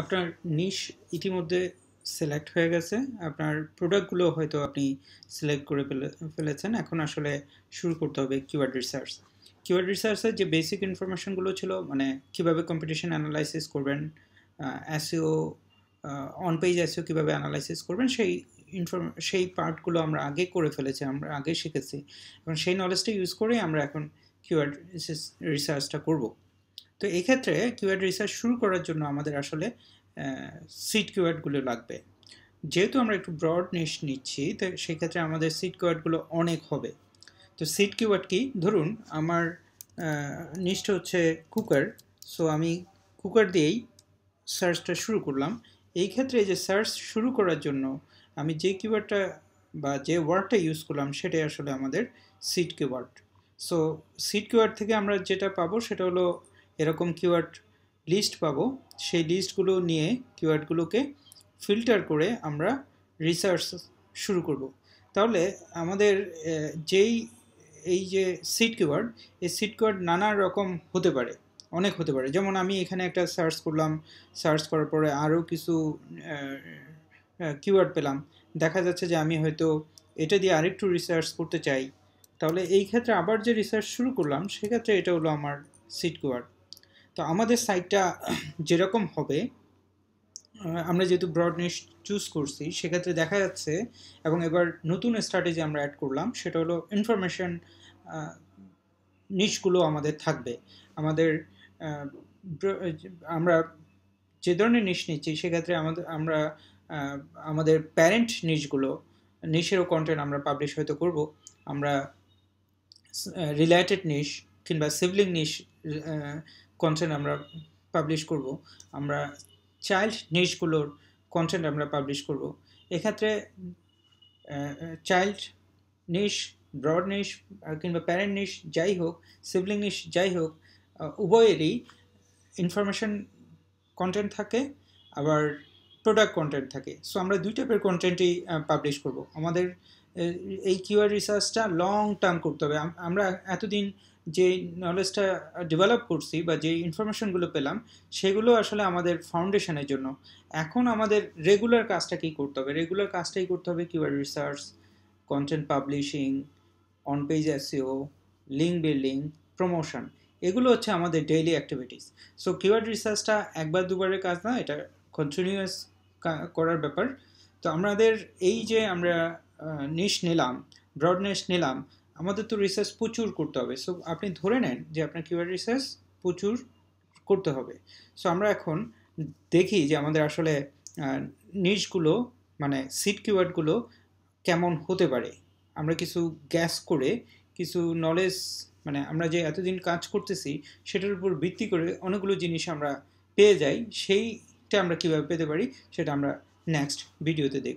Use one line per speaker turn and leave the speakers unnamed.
আপনার নিশ ইতিমধ্যে সিলেক্ট হয়ে গেছে আপনার প্রোডাক্টগুলো হয়তো আপনি সিলেক্ট করে ফেলেছেন এখন আসলে শুরু করতে হবে কিওয়ার্ড রিসার্চ কিওয়ার্ড রিসার্চের যে বেসিক ইনফরমেশানগুলো ছিল মানে কিভাবে কম্পিটিশন অ্যানালাইসিস করবেন অ্যাসিও অন পেজ অ্যাসিও কীভাবে অ্যানালাইসিস করবেন সেই ইনফরম সেই পার্টগুলো আমরা আগে করে ফেলেছি আমরা আগে শিখেছি এবং সেই নলেজটা ইউজ করেই আমরা এখন কিওয়ার্ড রিসার্চটা করবো তো এক্ষেত্রে কিওয়ার্ড রিসার্চ শুরু করার জন্য আমাদের আসলে সিট কিওয়ার্ডগুলো লাগবে যেহেতু আমরা একটু ব্রড নিশ নিচ্ছি তো সেক্ষেত্রে আমাদের সিট কিওয়ার্ডগুলো অনেক হবে তো সিট কিওয়ার্ড কি ধরুন আমার নিচটা হচ্ছে কুকার সো আমি কুকার দিয়েই সার্চটা শুরু করলাম এই ক্ষেত্রে যে সার্চ শুরু করার জন্য আমি যে কিওয়ার্ডটা বা যে ওয়ার্ডটা ইউজ করলাম সেটাই আসলে আমাদের seed keyword so seed keyword থেকে আমরা যেটা পাবো সেটা হলো এরকম কিওয়ার্ড লিস্ট পাবো সেই লিস্টগুলো নিয়ে কিওয়ার্ডগুলোকে ফিল্টার করে আমরা রিসার্চ শুরু করব তাহলে আমাদের যেই এই যে সিট কিওয়ার্ড এই সিট কিওয়ার্ড নানা রকম হতে পারে অনেক হতে পারে যেমন আমি এখানে একটা সার্চ করলাম সার্চ করার পরে আরও কিছু কিওয়ার্ড পেলাম দেখা যাচ্ছে যে আমি হয়তো এটা দিয়ে আরেকটু রিসার্চ করতে চাই তাহলে এই ক্ষেত্রে আবার যে রিসার্চ শুরু করলাম সেক্ষেত্রে এটা হলো আমার সিট কিওয়ার্ড তো আমাদের সাইটটা যেরকম হবে আমরা যেহেতু ব্রডনেস চুজ করছি সেক্ষেত্রে দেখা যাচ্ছে এবং এবার নতুন স্ট্র্যাটেজি আমরা অ্যাড করলাম সেটা হলো ইনফরমেশন নিশগুলো আমাদের থাকবে আমাদের আমরা যে ধরনের নিশ নিচ্ছি সেক্ষেত্রে আমাদের আমরা আমাদের প্যারেন্ট নিশগুলো নিশেরও কন্টেন্ট আমরা পাবলিশ হয়তো করব আমরা রিলেটেড নিশ কিংবা সিবলিং নিশ কনসেন্ট আমরা পাবলিশ করব আমরা চাইল্ড নিউজগুলোর কনসেন্ট আমরা পাবলিশ করব এক্ষেত্রে চাইল্ড নিশ ব্রড নিশ কিংবা প্যারেন্ট নিউজ যাই হোক সিবলিং নিশ যাই হোক উভয়েরই ইনফরমেশন কন্টেন্ট থাকে আবার প্রোডাক্ট কন্টেন্ট থাকে সো আমরা দুই টাইপের কন্টেন্টই পাবলিশ করব আমাদের এই কিওয়ার্ড রিসার্চটা লং টার্ম করতে হবে আমরা এতদিন যে নলেজটা ডেভেলপ করছি বা যে ইনফরমেশনগুলো পেলাম সেগুলো আসলে আমাদের ফাউন্ডেশনের জন্য এখন আমাদের রেগুলার কাজটাকেই করতে হবে রেগুলার কাজটাই করতে হবে keyword research content publishing on page SEO link building promotion এগুলো হচ্ছে আমাদের ডেইলি অ্যাক্টিভিটিস সো কিওয়ার্ড রিসার্চটা একবার দুবারের কাজ না এটা কন্টিনিউয়াস করার ব্যাপার তো আমাদের এই যে আমরা নিশ নিলাম ব্রডনেস নিলাম আমাদের তো রিসার্চ প্রচুর করতে হবে সো আপনি ধরে নেন যে আপনার কিওয়ার্ড রিসার্চ প্রচুর করতে হবে সো আমরা এখন দেখি যে আমাদের আসলে নিশগুলো মানে সিট কিওয়ার্ডগুলো কেমন হতে পারে আমরা কিছু গ্যাস করে কিছু নলেজ মানে আমরা যে এতদিন কাজ করতেছি সেটার উপর ভিত্তি করে অনেকগুলো জিনিস আমরা পেয়ে যাই সেইটা আমরা কীভাবে পেতে পারি সেটা আমরা নেক্সট ভিডিওতে দেখব